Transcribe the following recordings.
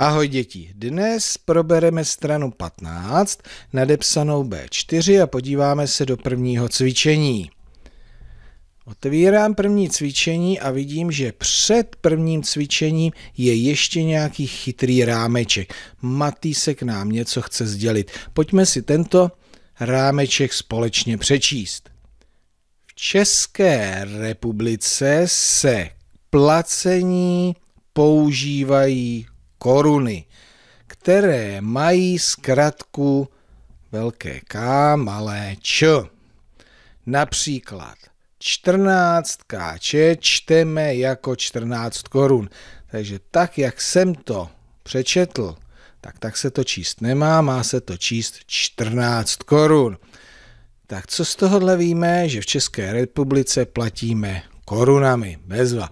Ahoj děti, dnes probereme stranu 15, nadepsanou B4 a podíváme se do prvního cvičení. Otevírám první cvičení a vidím, že před prvním cvičením je ještě nějaký chytrý rámeček. k nám něco chce sdělit. Pojďme si tento rámeček společně přečíst. V České republice se placení používají koruny, které mají zkratku velké K, malé Č. Například 14 KČ čteme jako 14 korun. Takže tak, jak jsem to přečetl, tak tak se to číst nemá, má se to číst 14 korun. Tak co z tohohle víme, že v České republice platíme korunami, bezva.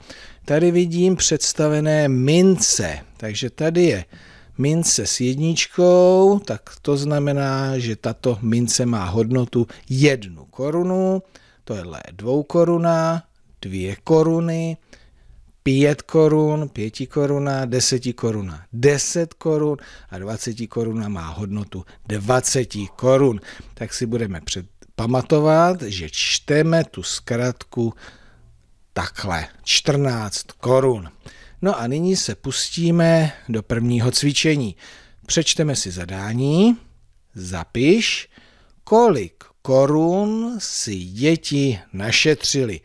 Tady vidím představené mince, takže tady je mince s jedničkou, tak to znamená, že tato mince má hodnotu jednu korunu, tohle je dvou koruna, dvě koruny, pět korun, pěti koruna, deseti koruna, deset korun a dvaceti koruna má hodnotu dvaceti korun. Tak si budeme před pamatovat, že čteme tu zkratku takhle, 14 korun. No a nyní se pustíme do prvního cvičení. Přečteme si zadání, zapiš, kolik korun si děti našetřili.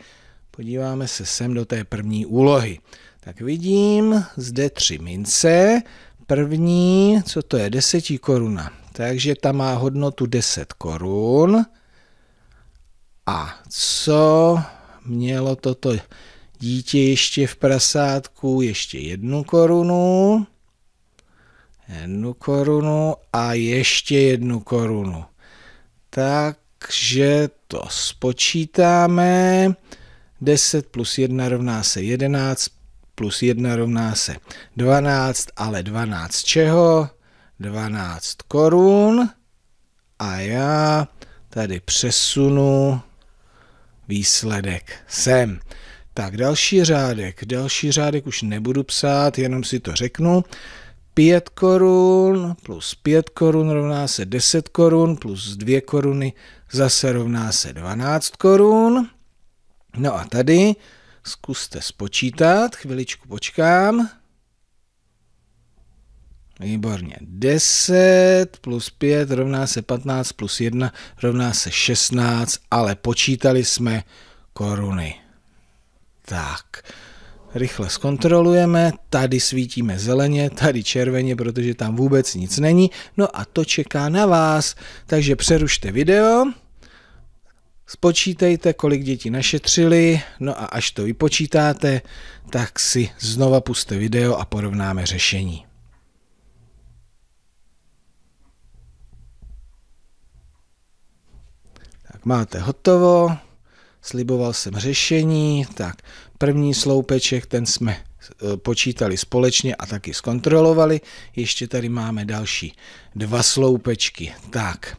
Podíváme se sem do té první úlohy. Tak vidím zde tři mince. První, co to je, desetí koruna. Takže ta má hodnotu 10 korun. A co mělo toto dítě ještě v prasátku ještě jednu korunu, jednu korunu a ještě jednu korunu. Takže to spočítáme. 10 plus 1 rovná se 11, plus 1 rovná se 12, ale 12 čeho? 12 korun. A já tady přesunu výsledek sem. Tak, další řádek. Další řádek už nebudu psát, jenom si to řeknu. 5 korun plus 5 korun rovná se 10 korun, plus 2 koruny zase rovná se 12 korun. No a tady zkuste spočítat, chviličku počkám. Výborně. 10 plus 5 rovná se 15 plus 1 rovná se 16, ale počítali jsme koruny. Tak, rychle zkontrolujeme, tady svítíme zeleně, tady červeně, protože tam vůbec nic není, no a to čeká na vás, takže přerušte video, spočítejte, kolik děti našetřili, no a až to vypočítáte, tak si znova puste video a porovnáme řešení. Tak máte hotovo, sliboval jsem řešení, tak první sloupeček, ten jsme e, počítali společně a taky zkontrolovali. Ještě tady máme další dva sloupečky. Tak,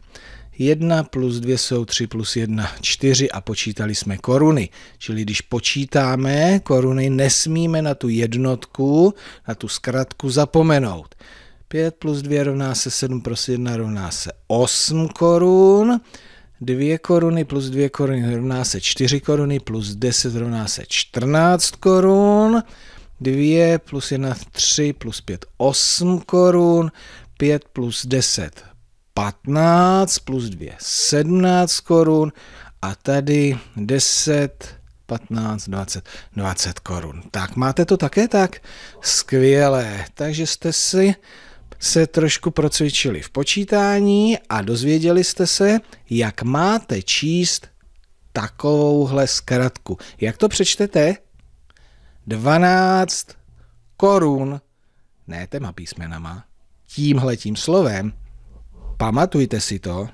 1 plus 2 jsou 3 plus 1, 4 a počítali jsme koruny. Čili když počítáme koruny, nesmíme na tu jednotku, na tu zkratku zapomenout. 5 plus 2 rovná se 7 plus 1 rovná se 8 korun. 2 koruny plus 2 koruny rovná se 4 koruny plus 10 rovná se 14 korun. 2 plus 1, 3 plus 5, 8 korun. 5 plus 10, 15 plus 2, 17 korun. A tady 10, 15, 20, 20 korun. Tak máte to také tak? Skvělé. Takže jste si se trošku procvičili v počítání a dozvěděli jste se, jak máte číst takovouhle zkratku. Jak to přečtete? 12 korun, ne těma písmenama, tím slovem. Pamatujte si to.